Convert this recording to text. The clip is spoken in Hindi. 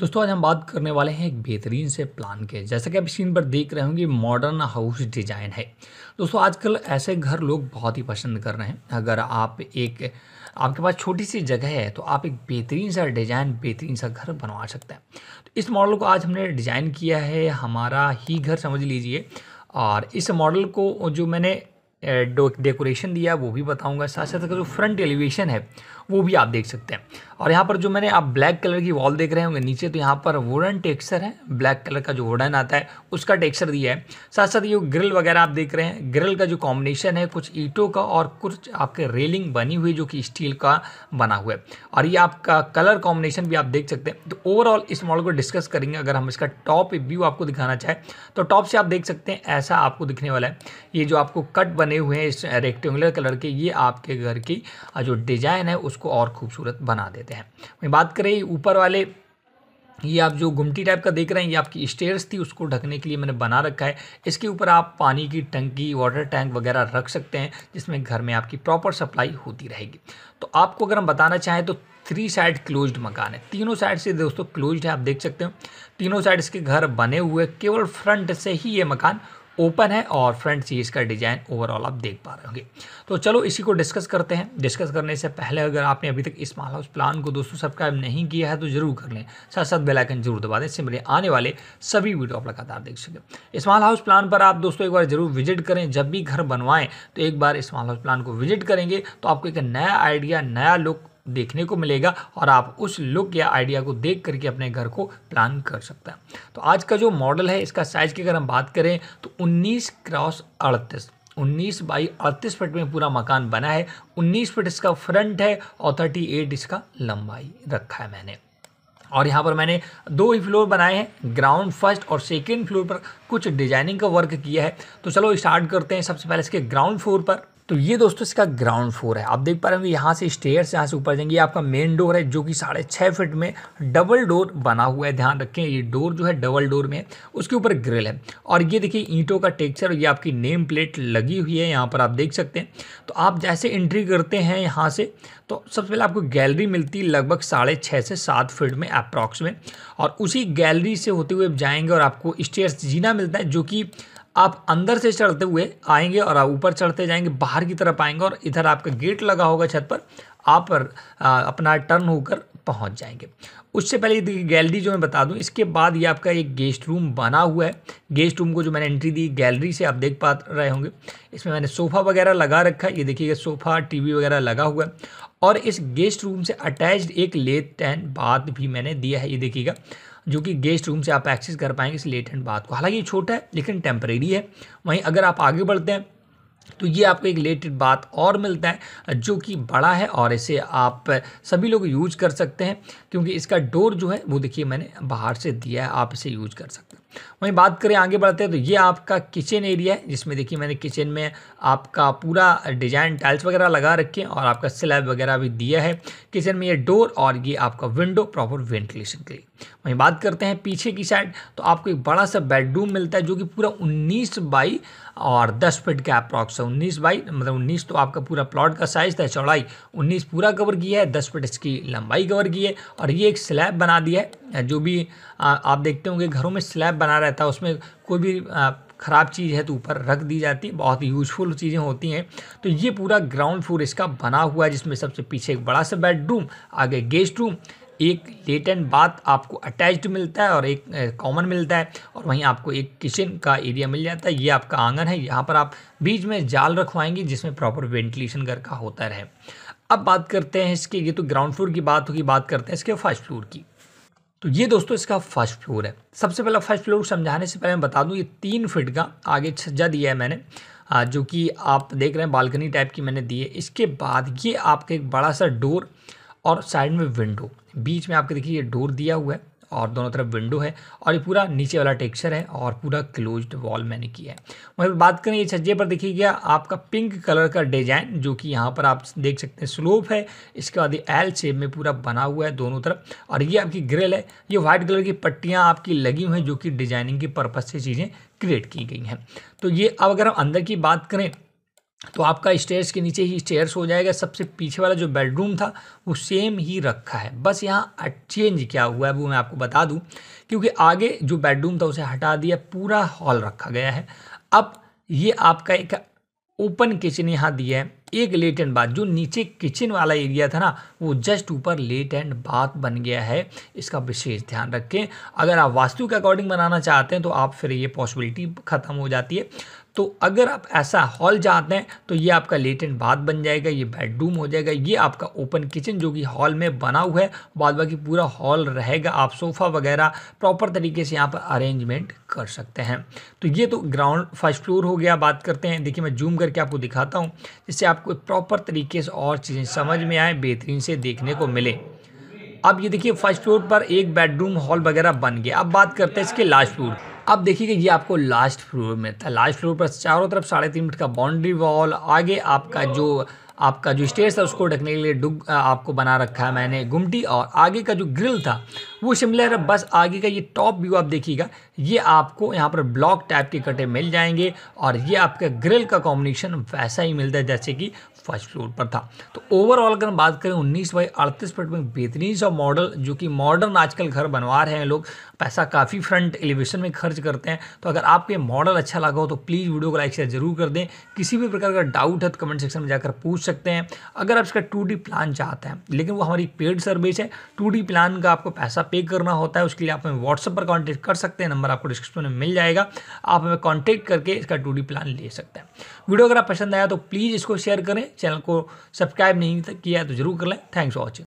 दोस्तों आज हम बात करने वाले हैं एक बेहतरीन से प्लान के जैसा कि आप स्क्रीन पर देख रहे होंगे मॉडर्न हाउस डिज़ाइन है दोस्तों आजकल ऐसे घर लोग बहुत ही पसंद कर रहे हैं अगर आप एक आपके पास छोटी सी जगह है तो आप एक बेहतरीन सा डिज़ाइन बेहतरीन सा घर बनवा सकते हैं तो इस मॉडल को आज हमने डिज़ाइन किया है हमारा ही घर समझ लीजिए और इस मॉडल को जो मैंने डेकोरेशन दिया वो भी बताऊंगा साथ साथ जो फ्रंट एलिवेशन है वो भी आप देख सकते हैं और यहाँ पर जो मैंने आप ब्लैक कलर की वॉल देख रहे होंगे नीचे तो यहाँ पर वुडन टेक्सचर है ब्लैक कलर का जो वुडन आता है उसका टेक्सचर दिया है साथ साथ ये ग्रिल वगैरह आप देख रहे हैं ग्रिल का जो कॉम्बिनेशन है कुछ ईटों का और कुछ आपके रेलिंग बनी हुई जो कि स्टील का बना हुआ है और ये आपका कलर कॉम्बिनेशन भी आप देख सकते हैं तो ओवरऑल इस मॉडल को डिस्कस करेंगे अगर हम इसका टॉप व्यू आपको दिखाना चाहें तो टॉप से आप देख सकते हैं ऐसा आपको दिखने वाला है ये जो आपको कट बने हुए हैं इस रेक्टेंगुलर कलर के ये आपके घर की जो डिजाइन है उसको उसको और खूबसूरत बना देते हैं वहीं बात करें ऊपर वाले ये आप जो गुमटी टाइप का देख रहे हैं ये आपकी स्टेयर्स थी उसको ढकने के लिए मैंने बना रखा है इसके ऊपर आप पानी की टंकी वाटर टैंक वगैरह रख सकते हैं जिसमें घर में आपकी प्रॉपर सप्लाई होती रहेगी तो आपको अगर हम बताना चाहें तो थ्री साइड क्लोज्ड मकान है तीनों साइड से दोस्तों क्लोज्ड है आप देख सकते हो तीनों साइड इसके घर बने हुए केवल फ्रंट से ही ये मकान ओपन है और फ्रंट से इसका डिज़ाइन ओवरऑल आप देख पा रहे होंगे तो चलो इसी को डिस्कस करते हैं डिस्कस करने से पहले अगर आपने अभी तक इस माल हाउस प्लान को दोस्तों सब्सक्राइब नहीं किया है तो जरूर कर लें साथ साथ बेलाइकन जरूर दबा दें इससे आने वाले सभी वीडियो आप लगातार देख सकें स्मॉल हाउस प्लान पर आप दोस्तों एक बार जरूर विजिट करें जब भी घर बनवाएं तो एक बार स्मॉल हाउस प्लान को विजिट करेंगे तो आपको एक नया आइडिया नया लुक देखने को मिलेगा और आप उस लुक या आइडिया को देख करके अपने घर को प्लान कर सकते हैं तो आज का जो मॉडल है इसका साइज़ की अगर हम बात करें तो उन्नीस क्रॉस अड़तीस 19 बाई 38 फीट में पूरा मकान बना है 19 फीट इसका फ्रंट है और 38 इसका लंबाई रखा है मैंने और यहाँ पर मैंने दो ही फ्लोर बनाए हैं ग्राउंड फर्स्ट और सेकेंड फ्लोर पर कुछ डिजाइनिंग का वर्क किया है तो चलो स्टार्ट करते हैं सबसे पहले इसके ग्राउंड फ्लोर पर तो ये दोस्तों इसका ग्राउंड फ्लोर है आप देख पा रहे होंगे यहाँ से स्टेयर्स यहाँ से ऊपर जाएंगे ये आपका मेन डोर है जो कि साढ़े छः फिट में डबल डोर बना हुआ है ध्यान रखें ये डोर जो है डबल डोर में उसके ऊपर ग्रिल है और ये देखिए ईंटों का टेक्चर ये आपकी नेम प्लेट लगी हुई है यहाँ पर आप देख सकते हैं तो आप जैसे एंट्री करते हैं यहाँ से तो सबसे पहले आपको गैलरी मिलती है लगभग साढ़े छः से सात फीट में अप्रॉक्स में और उसी गैलरी से होते हुए जाएंगे और आपको स्टेयर्स जीना मिलता है जो कि आप अंदर से चढ़ते हुए आएंगे और आप ऊपर चढ़ते जाएंगे बाहर की तरफ आएंगे और इधर आपका गेट लगा होगा छत पर आप अपना टर्न होकर पहुंच जाएंगे उससे पहले गैलरी जो मैं बता दूं इसके बाद ये आपका एक गेस्ट रूम बना हुआ है गेस्ट रूम को जो मैंने एंट्री दी गैलरी से आप देख पा रहे होंगे इसमें मैंने सोफ़ा वगैरह लगा रखा है ये देखिएगा सोफ़ा टीवी वगैरह लगा हुआ है और इस गेस्ट रूम से अटैच्ड एक लेट टैन बाथ भी मैंने दिया है ये देखिएगा जो कि गेस्ट रूम से आप एक्सेस कर पाएंगे इस लेट हैंड बात को हालांकि ये छोटा है लेकिन टेम्परेरी है वहीं अगर आप आगे बढ़ते हैं तो ये आपको एक लेटेड बात और मिलता है जो कि बड़ा है और इसे आप सभी लोग यूज कर सकते हैं क्योंकि इसका डोर जो है वो देखिए मैंने बाहर से दिया है आप इसे यूज कर सकते हैं वहीं बात करें आगे बढ़ते हैं तो ये आपका किचन एरिया है जिसमें देखिए मैंने किचन में आपका पूरा डिजाइन टाइल्स वगैरह लगा रखे हैं और आपका स्लैब वगैरह भी दिया है किचन में ये डोर और ये आपका विंडो प्रॉपर वेंटिलेशन के लिए वहीं बात करते हैं पीछे की साइड तो आपको एक बड़ा सा बेडरूम मिलता है जो कि पूरा उन्नीस बाई और दस फिट का अप्रॉक्स है उन्नीस बाई मतलब उन्नीस तो आपका पूरा प्लॉट का साइज था चौड़ाई उन्नीस पूरा कवर किया है दस फिट इसकी लंबाई कवर की है और ये एक स्लैब बना दिया है जो भी आप देखते होंगे घरों में स्लैब बना रहता है उसमें कोई भी ख़राब चीज़ है तो ऊपर रख दी जाती है बहुत यूजफुल चीज़ें होती हैं तो ये पूरा ग्राउंड फ्लोर इसका बना हुआ है जिसमें सबसे पीछे एक बड़ा सा बेडरूम आगे गेस्ट रूम एक लेटन बाथ आपको अटैच्ड मिलता है और एक कॉमन मिलता है और वहीं आपको एक किचन का एरिया मिल जाता है ये आपका आंगन है यहाँ पर आप बीच में जाल रखवाएंगे जिसमें प्रॉपर वेंटिलेशन घर का होता रहे अब बात करते हैं इसके ये तो ग्राउंड फ्लोर की बात होगी बात करते हैं इसके फर्स्ट फ्लोर की तो ये दोस्तों इसका फर्स्ट फ्लोर है सबसे पहला फर्स्ट फ्लोर समझाने से पहले मैं बता दूं ये तीन फिट का आगे छज्जा दिया है मैंने जो कि आप देख रहे हैं बालकनी टाइप की मैंने दी है इसके बाद ये आपका एक बड़ा सा डोर और साइड में विंडो बीच में आपके देखिए ये डोर दिया हुआ है और दोनों तरफ विंडो है और ये पूरा नीचे वाला टेक्सचर है और पूरा क्लोज्ड वॉल मैंने किया है वहीं बात करें ये छज्जे पर देखिए गया आपका पिंक कलर का डिजाइन जो कि यहाँ पर आप देख सकते हैं स्लोप है इसके बाद ये एल शेप में पूरा बना हुआ है दोनों तरफ और ये आपकी ग्रिल है ये व्हाइट कलर की पट्टियाँ आपकी लगी हुई हैं जो कि डिजाइनिंग के पर्पज़ से चीज़ें क्रिएट की गई हैं तो ये अब अगर हम अंदर की बात करें तो आपका स्टेयर्स के नीचे ही स्टेयर्स हो जाएगा सबसे पीछे वाला जो बेडरूम था वो सेम ही रखा है बस यहाँ चेंज क्या हुआ है वो मैं आपको बता दूँ क्योंकि आगे जो बेडरूम था उसे हटा दिया पूरा हॉल रखा गया है अब ये आपका एक ओपन किचन यहाँ दिया है एक लेट एंड बाथ जो नीचे किचन वाला एरिया था ना वो जस्ट ऊपर लेट एंड बाथ बन गया है इसका विशेष ध्यान रखें अगर आप वास्तु के अकॉर्डिंग बनाना चाहते हैं तो आप फिर ये पॉसिबिलिटी ख़त्म हो जाती है तो अगर आप ऐसा हॉल चाहते हैं तो ये आपका लेटेंट बाथ बन जाएगा ये बेडरूम हो जाएगा ये आपका ओपन किचन जो कि हॉल में बना हुआ है बाद बाकी पूरा हॉल रहेगा आप सोफ़ा वगैरह प्रॉपर तरीके से यहाँ पर अरेंजमेंट कर सकते हैं तो ये तो ग्राउंड फर्स्ट फ्लोर हो गया बात करते हैं देखिए मैं जूम करके आपको दिखाता हूँ जिससे आपको प्रॉपर तरीके से और चीज़ें समझ में आए बेहतरीन से देखने को मिले अब ये देखिए फर्स्ट फ्लोर पर एक बेडरूम हॉल वगैरह बन गया अब बात करते हैं इसके लास्ट फ्लोर अब देखिएगा ये आपको लास्ट फ्लोर में था लास्ट फ्लोर पर चारों तरफ साढ़े तीन फीट का बाउंड्री वॉल आगे आपका जो आपका जो स्टेज था उसको ढकने के लिए डुग आपको बना रखा है मैंने गुमटी और आगे का जो ग्रिल था वो सिमिलर है बस आगे का ये टॉप व्यू आप देखिएगा ये आपको यहाँ पर ब्लॉक टाइप के कटे मिल जाएंगे और ये आपका ग्रिल का कॉम्बिनेशन वैसा ही मिलता है जैसे कि फर्स्ट फ्लोर पर था तो ओवरऑल अगर हम बात करें उन्नीस बाई अड़तीस फिट में बेहतरीन सा मॉडल जो कि मॉडर्न आजकल घर बनवा रहे हैं लोग पैसा काफ़ी फ्रंट एलिवेशन में खर्च करते हैं तो अगर आपके मॉडल अच्छा लगा हो तो प्लीज़ वीडियो को लाइक शेयर जरूर कर दें किसी भी प्रकार का डाउट है तो कमेंट सेक्शन में जाकर पूछ सकते हैं अगर आप इसका टू प्लान चाहते हैं लेकिन वो हमारी पेड सर्विस है टू प्लान का आपको पैसा पे करना होता है उसके लिए आप हमें व्हाट्सअप पर कॉन्टैक्ट कर सकते हैं नंबर आपको डिस्क्रिप्शन में मिल जाएगा आप हमें कॉन्टैक्ट करके इसका टू प्लान ले सकते हैं वीडियो अगर आप पसंद आया तो प्लीज़ इसको शेयर करें चैनल को सब्सक्राइब नहीं किया तो जरूर कर लें थैंक्स फॉर वॉचिंग